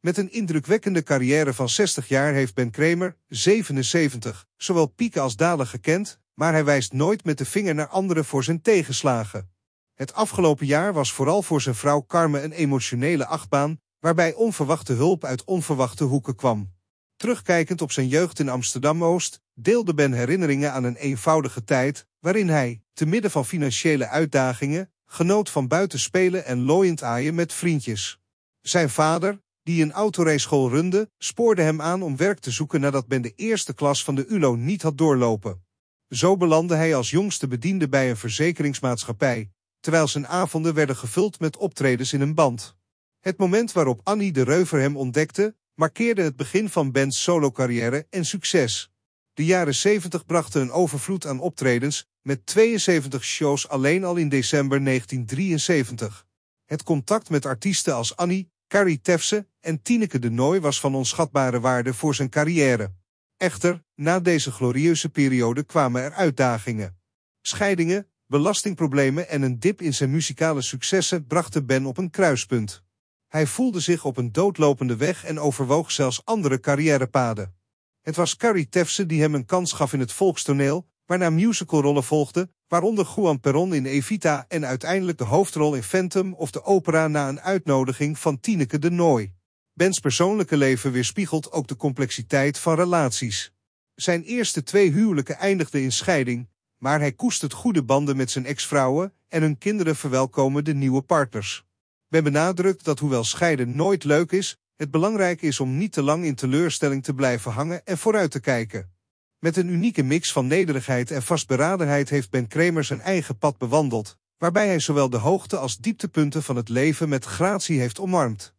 Met een indrukwekkende carrière van 60 jaar heeft Ben Kramer, 77, zowel pieken als dalen gekend, maar hij wijst nooit met de vinger naar anderen voor zijn tegenslagen. Het afgelopen jaar was vooral voor zijn vrouw Carmen een emotionele achtbaan, waarbij onverwachte hulp uit onverwachte hoeken kwam. Terugkijkend op zijn jeugd in Amsterdam-Oost deelde Ben herinneringen aan een eenvoudige tijd, waarin hij, te midden van financiële uitdagingen, genoot van buiten spelen en looiend aaien met vriendjes. Zijn vader, die een autorijschool runde, spoorde hem aan om werk te zoeken nadat men de eerste klas van de ULO niet had doorlopen. Zo belandde hij als jongste bediende bij een verzekeringsmaatschappij, terwijl zijn avonden werden gevuld met optredens in een band. Het moment waarop Annie de Reuver hem ontdekte, markeerde het begin van Bens solocarrière en succes. De jaren 70 brachten een overvloed aan optredens, met 72 shows alleen al in december 1973. Het contact met artiesten als Annie, Carrie Tefse en Tineke de Nooi was van onschatbare waarde voor zijn carrière. Echter, na deze glorieuze periode kwamen er uitdagingen. Scheidingen, belastingproblemen en een dip in zijn muzikale successen brachten Ben op een kruispunt. Hij voelde zich op een doodlopende weg en overwoog zelfs andere carrièrepaden. Het was Carrie Tefse die hem een kans gaf in het volkstoneel, waarna musicalrollen volgden, waaronder Juan Perón in Evita en uiteindelijk de hoofdrol in Phantom of de opera na een uitnodiging van Tineke de Nooi. Bens persoonlijke leven weerspiegelt ook de complexiteit van relaties. Zijn eerste twee huwelijken eindigden in scheiding, maar hij koestert goede banden met zijn ex-vrouwen en hun kinderen verwelkomen de nieuwe partners. Ben benadrukt dat hoewel scheiden nooit leuk is, het belangrijk is om niet te lang in teleurstelling te blijven hangen en vooruit te kijken. Met een unieke mix van nederigheid en vastberadenheid heeft Ben Kramer zijn eigen pad bewandeld, waarbij hij zowel de hoogte als dieptepunten van het leven met gratie heeft omarmd.